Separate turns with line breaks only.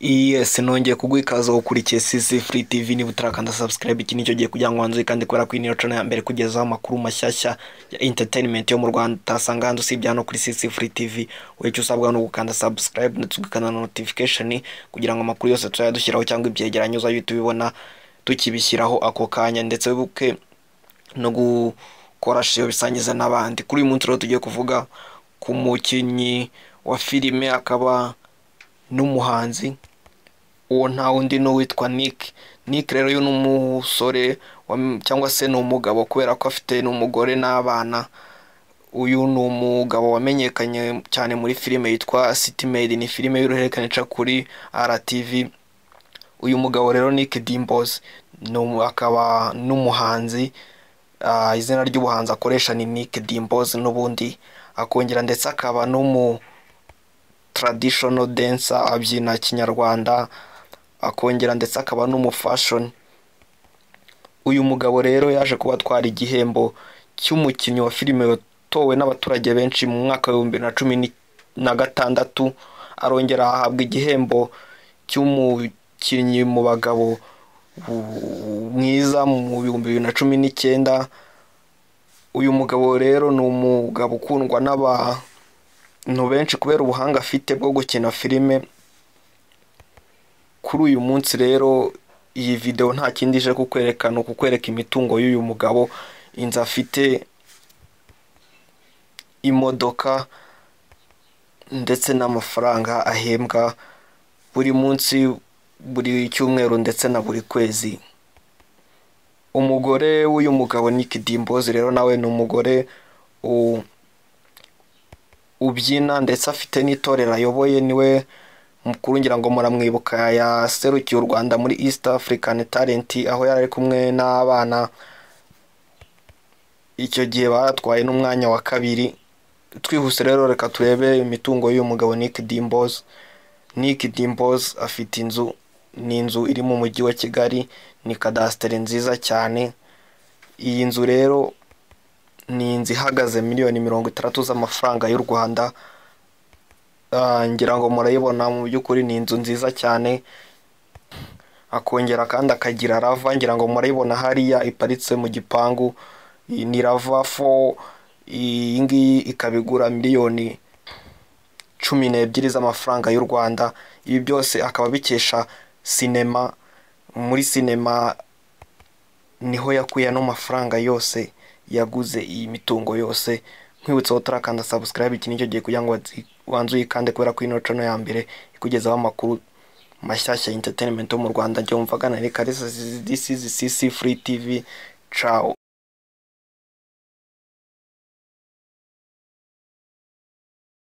ese nongeye kuguha ikaze ukurikiye sisi furi tivi niba utarakanda sabusikarayibe iki nicyo gihe kugira ngo wanzuye kandi kubera ko iyi niyo cana ya mbere kugezaho amakuru mashyashya ya interineti yo mu rwanda utasanga hano usibye hano kuri sisi furi tivi wowe icyo usabwa ni ugukanda sabusikarayibe ndetse ugakanda na notifikasheni kugira ngo amakuru yose tuzajya dushyiraho cyangwa ibyegeranyo uzajye tubibona tukibishyiraho ako kanya ndetse wibuke no gukora shiyo bisangiza n'abandi kuri uyu munsi rero tugiye kuvuga ku mukinnyi wa filime akaba n'umuhanzi uwo nta wundi ni Nick Nick rero uyu ni umusore cyangwa se ni umugabo kubera ko afite n'umugore n'abana uyu ni umugabo wamenyekanye cyane muri filime yitwa City made ni filime y'uruhererekane kuri RTV uyu mugabo rero Nick Dimboz akaba n'umuhanzi ah, izina ry'ubuhanzi akoresha ni Nick Dimboz n'ubundi akongera ndetse akaba n'umu taradishono densa abyina kinyarwanda akongera ndetse akaba n'umufashoni uyu mugabo rero yaje kuba atwara igihembo cy'umukinnyi wa filime watowe n'abaturage benshi mu mwaka w'ibihumbi na cumi na gatandatu arongera ahabwa igihembo cy'umukinnyi mu bagabo mwiza mu bihumbi bibiri na cumi n'icyenda uyu mugabo rero ni umugabo ukundwa n'aba abantu benshi kubera ubuhanga afite bwo gukina filime kuri uyu munsi rero iyi videwo nta kindi ije kukwerekana kukwereka imitungo y'uyu mugabo inzu afite imodoka ndetse n'amafaranga ahembwa buri munsi buri cyumweru ndetse na buri kwezi umugore w'uyu mugabo ni kidimbozi rero nawe ni umugore ubyina ndetse afite n'itorero ayoboye niwe mukuru ngira ngo muramwibuka yaserukiye u Rwanda muri East African Talent aho yari ari kumwe n'abana icyo gihe batwaye n'umwanya wa kabiri twihuse rero reka turebe imitungo y'uyu mugabo Nick Dimboz Nick Dimboz afite inzu ni inzu iri mu mujyi wa Kigali ni kadasiteri nziza cyane iyi nzu rero ni inzu ihagaze miliyoni mirongo itandatu z'amafaranga y'u rwanda ah, ngira ngo murayibona mu by'ukuri ni inzu nziza cyane akongera kandi akagira rava ngira ngo murayibona hariya iparitse mu gipangu ni rava fo iyi ngiyi ikaba igura miliyoni cumi n'ebyiri z'amafaranga y'u rwanda ibi byose akaba bikesha sinema muri sinema niho yakuye ano mafaranga yose yaguze iyi mitungo yose nkwibutsa utarakanda subscribe iki nicyo gihe kugira ngo wanze uyikande kubera ko ino channel ya mbere ikugezaho amakuru mashyashya entertainment yo mu Rwanda jya wumvagana ni Kalisa this is CC Free TV ciao